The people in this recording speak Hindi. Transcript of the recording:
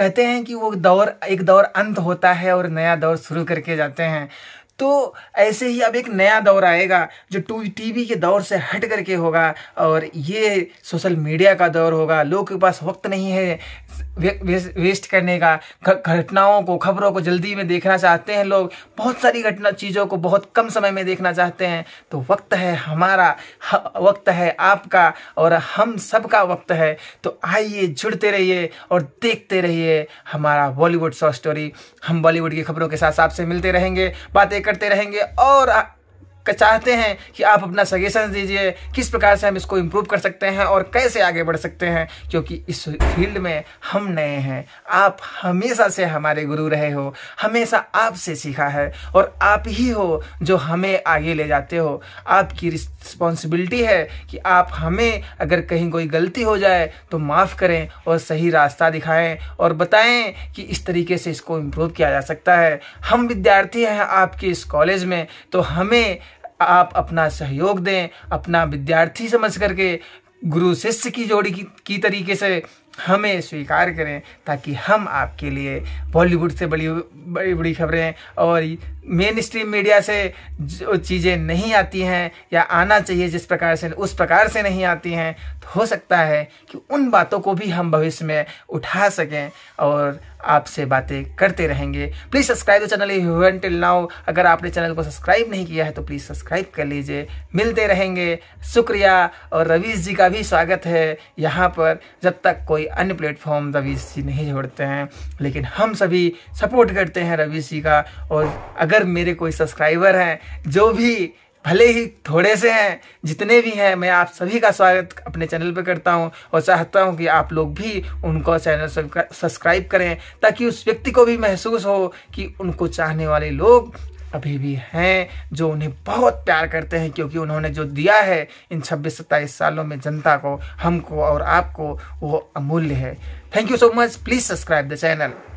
कहते हैं कि वो दौर एक दौर अंत होता है और नया दौर शुरू करके जाते हैं तो ऐसे ही अब एक नया दौर आएगा जो टू टीवी के दौर से हट करके होगा और ये सोशल मीडिया का दौर होगा लोग के पास वक्त नहीं है वे, वेस्ट करने का घटनाओं को खबरों को जल्दी में देखना चाहते हैं लोग बहुत सारी घटना चीज़ों को बहुत कम समय में देखना चाहते हैं तो वक्त है हमारा वक्त है आपका और हम सबका वक्त है तो आइए जुड़ते रहिए और देखते रहिए हमारा बॉलीवुड शॉर्ट स्टोरी हम बॉलीवुड की खबरों के साथ आपसे मिलते रहेंगे बातें करते रहेंगे और चाहते हैं कि आप अपना सजेशन दीजिए किस प्रकार से हम इसको इम्प्रूव कर सकते हैं और कैसे आगे बढ़ सकते हैं क्योंकि इस फील्ड में हम नए हैं आप हमेशा से हमारे गुरु रहे हो हमेशा आपसे सीखा है और आप ही हो जो हमें आगे ले जाते हो आपकी रिस्पॉन्सिबिलिटी है कि आप हमें अगर कहीं कोई गलती हो जाए तो माफ़ करें और सही रास्ता दिखाएं और बताएं कि इस तरीके से इसको इम्प्रूव किया जा सकता है हम विद्यार्थी हैं आपके इस कॉलेज में तो हमें आप अपना सहयोग दें अपना विद्यार्थी समझ करके गुरु शिष्य की जोड़ी की, की तरीके से हमें स्वीकार करें ताकि हम आपके लिए बॉलीवुड से बड़ी बड़ी बड़ी खबरें और मेन स्ट्रीम मीडिया से जो चीज़ें नहीं आती हैं या आना चाहिए जिस प्रकार से उस प्रकार से नहीं आती हैं तो हो सकता है कि उन बातों को भी हम भविष्य में उठा सकें और आपसे बातें करते रहेंगे please subscribe the channel till now अगर आपने चैनल को सब्सक्राइब नहीं किया है तो प्लीज़ सब्सक्राइब कर लीजिए मिलते रहेंगे शुक्रिया और रवीश जी का भी स्वागत है यहाँ पर जब तक कोई अन्य प्लेटफॉर्म रवि सी नहीं जोड़ते हैं लेकिन हम सभी सपोर्ट करते हैं रवि सी का और अगर मेरे कोई सब्सक्राइबर हैं जो भी भले ही थोड़े से हैं जितने भी हैं मैं आप सभी का स्वागत अपने चैनल पर करता हूं और चाहता हूं कि आप लोग भी उनको चैनल सब्सक्राइब करें ताकि उस व्यक्ति को भी महसूस हो कि उनको चाहने वाले लोग अभी भी हैं जो उन्हें बहुत प्यार करते हैं क्योंकि उन्होंने जो दिया है इन 26 सत्ताईस सालों में जनता को हमको और आपको वो अमूल्य है thank you so much please subscribe the channel